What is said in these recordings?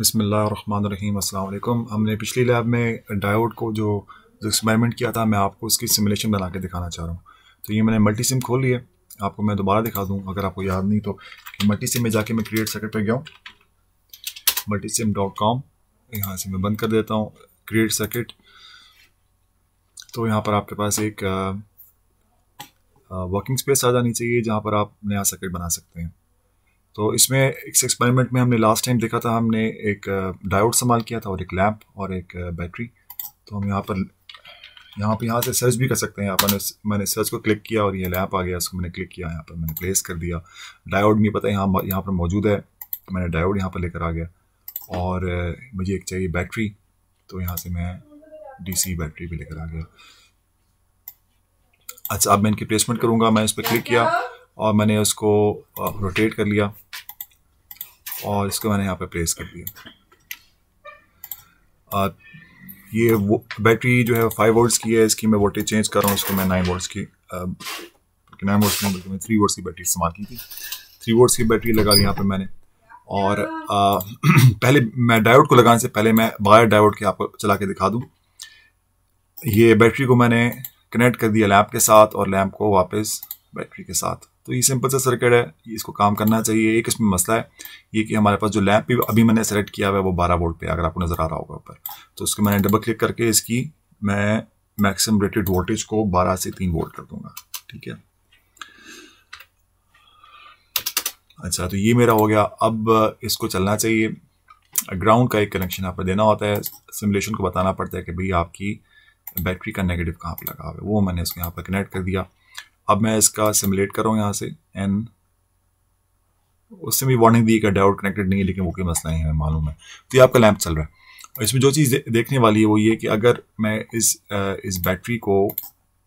बसमीम अल्लाम हमने पिछली लैब में डायोड को जो एक्सपेरिमेंट किया था मैं आपको उसकी सिमुलेशन बना के दिखाना चाह रहा हूँ तो ये मैंने मल्टी सिम खोल लिया है आपको मैं दोबारा दिखा दूँ अगर आपको याद नहीं तो मल्टी सिम में जाके मैं क्रिएट सर्किट पर गया हूँ मल्टी सिम डॉट कॉम यहाँ से मैं बंद कर देता हूँ क्रिएट सर्किट तो यहाँ पर आपके पास एक वर्किंग स्पेस आ जानी चाहिए जहाँ पर आप नया सर्किट बना सकते हैं तो इसमें इस एक्सपेरिमेंट में हमने लास्ट टाइम देखा था हमने एक डायोड uh, इस्तेमाल किया था और एक लैम्प और एक बैटरी uh, तो हम यहाँ पर यहाँ पर यहाँ से सर्च भी कर सकते हैं यहाँ पर मैंने सर्च को क्लिक किया और ये लैम्प आ गया इसको मैंने क्लिक किया यहाँ पर मैंने प्लेस कर दिया डायोड मुझे पता है यहाँ यहाँ पर मौजूद है मैंने डायोड यहाँ पर लेकर आ गया और uh, मुझे एक चाहिए बैटरी तो यहाँ से मैं डीसी बैटरी भी लेकर आ गया अच्छा अब मैं इनकी प्लेसमेंट करूँगा मैं इस पर क्लिक किया और मैंने उसको रोटेट कर लिया और इसको मैंने यहाँ पे प्लेस कर दिया ये बैटरी जो है फाइव वोल्ट्स की है इसकी मैं वोल्टेज चेंज कर रहा हूँ इसको मैं नाइन वोल्ट्स की नाइन वोल्ट्स नहीं बल्कि मैं थ्री वोल्ट्स की बैटरी इस्तेमाल की थी थ्री वोल्ट्स की बैटरी लगा दी यहाँ पे मैंने और आ, पहले मैं डायोड को लगाने से पहले मैं बगैर डायोड के आपको चला के दिखा दूँ ये बैटरी को मैंने कनेक्ट कर दिया लैम्प के साथ और लैम्प को वापस बैटरी के साथ तो ये सिंपल सा सर्किट है इसको काम करना चाहिए एक इसमें मसला है ये कि हमारे पास जो लैम्प भी अभी मैंने सेलेक्ट किया हुआ है वो बारह वोल्ट पे अगर आपको नज़र आ रहा होगा ऊपर तो उसके मैंने डबल क्लिक करके इसकी मैं मैक्सिमम रेटेड वोल्टेज को बारह से तीन वोल्ट कर दूंगा ठीक है अच्छा तो ये मेरा हो गया अब इसको चलना चाहिए ग्राउंड का एक कनेक्शन यहाँ पर देना होता है सिमुलेशन को बताना पड़ता है कि भाई आपकी बैटरी का नेगेटिव कहाँ पर लगा हुआ है वो मैंने इसको यहाँ पर कनेक्ट कर दिया अब मैं इसका सिमुलेट कर रहा हूँ यहाँ से एन उससे भी वार्निंग दी कि डायोड कनेक्टेड नहीं है लेकिन वो कोई मसला नहीं है मालूम है तो ये आपका लैंप चल रहा है इसमें जो चीज़ देखने वाली है वो ये कि अगर मैं इस इस बैटरी को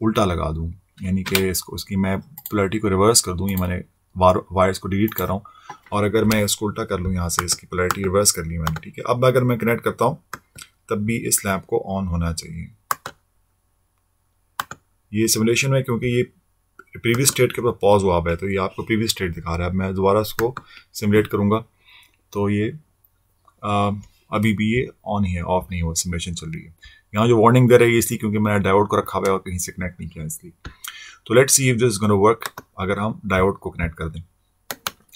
उल्टा लगा दूँ यानी कि इसको इसकी मैं पोलरिटी को रिवर्स कर दूँ ये मैंने वायर्स को डिलीट कर रहा हूँ और अगर मैं इसको उल्टा कर लूँ यहाँ से इसकी पोलरिटी रिवर्स कर ली मैंने ठीक है अब अगर मैं कनेक्ट करता हूँ तब भी इस लैंप को ऑन होना चाहिए ये सिमुलेशन में क्योंकि ये प्रीवियस स्टेट के ऊपर पॉज हुआ है तो ये आपको प्रीवियस स्टेट दिखा रहा है अब मैं दोबारा उसको सिमुलेट करूँगा तो ये आ, अभी भी ये ऑन ही है ऑफ नहीं हुआ सिमुलेशन चल रही है यहाँ जो वार्निंग दे रही है इसलिए क्योंकि मैंने डायोड को रखा हुआ है और कहीं से कनेक्ट नहीं किया इसलिए तो let see if this gonna work अगर हम डायोड को कनेक्ट कर दें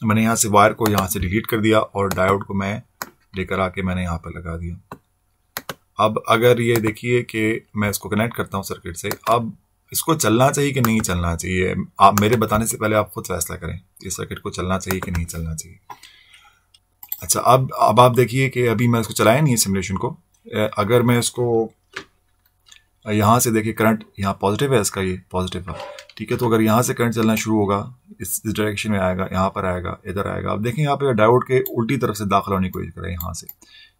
मैंने यहाँ से वायर को यहाँ से डिलीट कर दिया और डायोड को मैं लेकर आके मैंने यहाँ पर लगा दिया अब अगर ये देखिए कि मैं इसको कनेक्ट करता हूँ सर्किट से अब इसको चलना चाहिए कि नहीं चलना चाहिए आप मेरे बताने से पहले आप खुद फैसला करें इस सर्किट को चलना चाहिए कि नहीं चलना चाहिए अच्छा अब अब आप देखिए कि अभी मैं इसको चलाया नहीं है सिमुलेशन को अगर मैं इसको यहाँ से देखिए करंट यहाँ पॉजिटिव है इसका ये पॉजिटिव है ठीक है तो अगर यहाँ से करंट चलना शुरू होगा इस इस डायरेक्शन में आएगा यहाँ पर आएगा इधर आएगा अब देखें यहाँ पर डायोड के उल्टी तरफ से दाखिल होने की कोशिश करें यहाँ से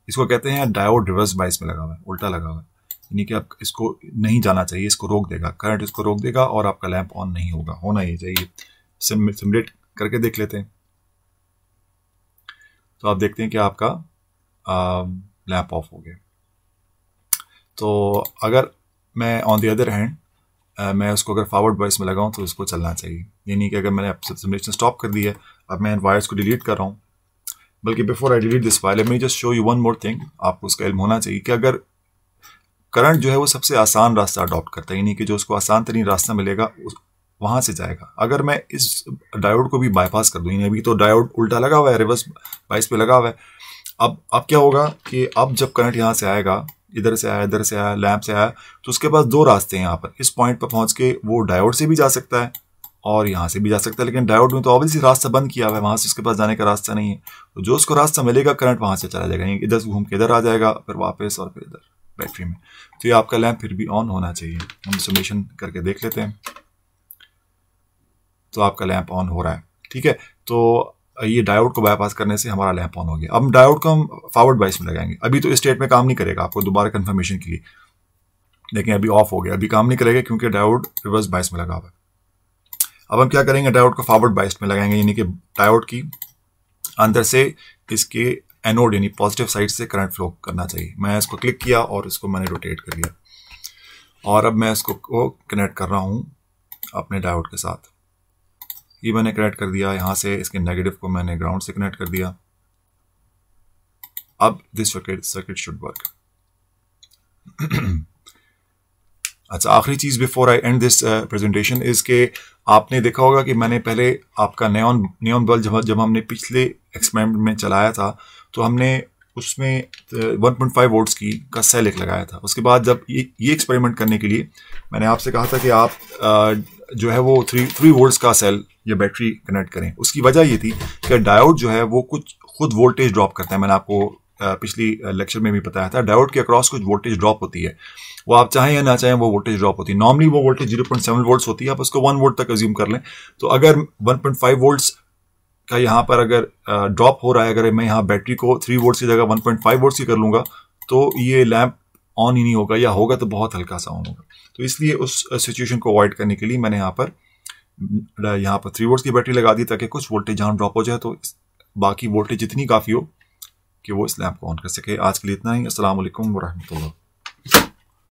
इसको कहते हैं डायोड रिवर्स बाइस में लगा हुआ है उल्टा लगा हुआ है यानी कि आप इसको नहीं जाना चाहिए इसको रोक देगा करंट इसको रोक देगा और आपका लैंप ऑन नहीं होगा होना ही चाहिए सिमलेट करके देख लेते हैं तो आप देखते हैं कि आपका लैंप ऑफ हो गया तो अगर मैं ऑन द अदर हैंड मैं उसको अगर फॉरवर्ड वॉइस में लगाऊं तो इसको चलना चाहिए यानी कि अगर मैंने सिमुलेशन स्टॉप कर दी है अब मैं वायर्स को डिलीट कर रहा हूं बल्कि before I delete this wire me just show you one more thing आपको उसका इल्म होना चाहिए कि अगर करंट जो है वो सबसे आसान रास्ता अडॉप्ट करता है यानी कि जो उसको आसान तरीन रास्ता मिलेगा वहाँ से जाएगा अगर मैं इस डायोड को भी बाईपास कर दूँ अभी तो डायोड उल्टा लगा हुआ है रिवर्स बाइस पे लगा हुआ है अब अब क्या होगा कि अब जब करंट यहाँ से आएगा इधर से आया इधर से आया लैम्प से आया तो उसके पास दो रास्ते हैं यहाँ पर इस पॉइंट पर पहुँच के वो डायोड से भी जा सकता है और यहाँ से भी जा सकता है लेकिन डायोड में तो ऑब्वियसली रास्ता बंद किया हुआ है वहाँ से उसके पास जाने का रास्ता नहीं है तो जो उसको रास्ता मिलेगा करंट वहाँ से चला जाएगा इधर से घूम के इधर आ जाएगा फिर वापस और फिर इधर बैटरी में तो ये आपका लैम्प फिर भी ऑन होना चाहिए हम समेशन करके देख लेते हैं तो आपका लैम्प ऑन हो रहा है ठीक है तो ये डायोड को बायपास करने से हमारा लैम्प ऑन हो गया अब डायोड को हम फॉरवर्ड बाइस में लगाएंगे अभी तो स्टेट में काम नहीं करेगा आपको दोबारा कन्फर्मेशन के लिए लेकिन अभी ऑफ हो गया अभी काम नहीं करेगा क्योंकि डायोड रिवर्स बाइस में लगा हुआ है अब हम क्या करेंगे डायोड को फॉरवर्ड बाइस में लगाएंगे यानी कि डायोड की अंदर से इसके एनोड यानी पॉजिटिव साइड से करंट फ्लो करना चाहिए मैं इसको क्लिक किया और इसको मैंने रोटेट कर लिया और अब मैं इसको कनेक्ट कर रहा हूँ अपने डायोड के साथ ये मैंने कनेक्ट कर दिया यहाँ से इसके नेगेटिव को मैंने ग्राउंड से कनेक्ट कर दिया अब this circuit circuit should work अच्छा आखिरी चीज़ before I end this presentation is के आपने देखा होगा कि मैंने पहले आपका नेॉन नेॉन बल्ब जब जब हमने पिछले एक्सपेरिमेंट में चलाया था तो हमने उसमें 1.5 वोल्ट्स की का सेल एक लगाया था उसके बाद जब ये ये एक्सपेरिमेंट करने के लिए मैंने आपसे कहा था कि आप जो है वो थ्री थ्री वोल्ट्स का सेल या बैटरी कनेक्ट करें उसकी वजह ये थी कि डायोड जो है वो कुछ खुद वोल्टेज ड्रॉप करता है मैंने आपको पिछली लेक्चर में भी बताया था डायोड के अक्रॉस कुछ वोल्टेज ड्रॉप होती है वो आप चाहें या ना चाहें वो वोल्टेज ड्रॉप होती है नॉर्मली वो voltage zero point seven volt होती है आप उसको वन वोल्ट तक कंज्यूम कर लें तो अगर वन पॉइंट फाइव वोल्ट्स का यहाँ पर अगर ड्रॉप हो रहा है अगर मैं यहाँ बैटरी को थ्री वोट की जगह वन पॉइंट फाइव वोट की कर लूँगा तो ये लैम्प ऑन ही नहीं होगा या होगा तो बहुत हल्का सा ऑन होगा तो इसलिए उस सिचुएशन को अवॉइड करने के लिए मैंने यहाँ पर यहाँ पर थ्री वोट्स की बैटरी लगा दी ताकि कुछ वोल्टेज जहाँ ड्रॉप हो जाए तो बाकी वोल्टेज जितनी काफ़ी हो कि वो इस लैम्प को ऑन कर सके आज के लिए इतना ही असल वरहमल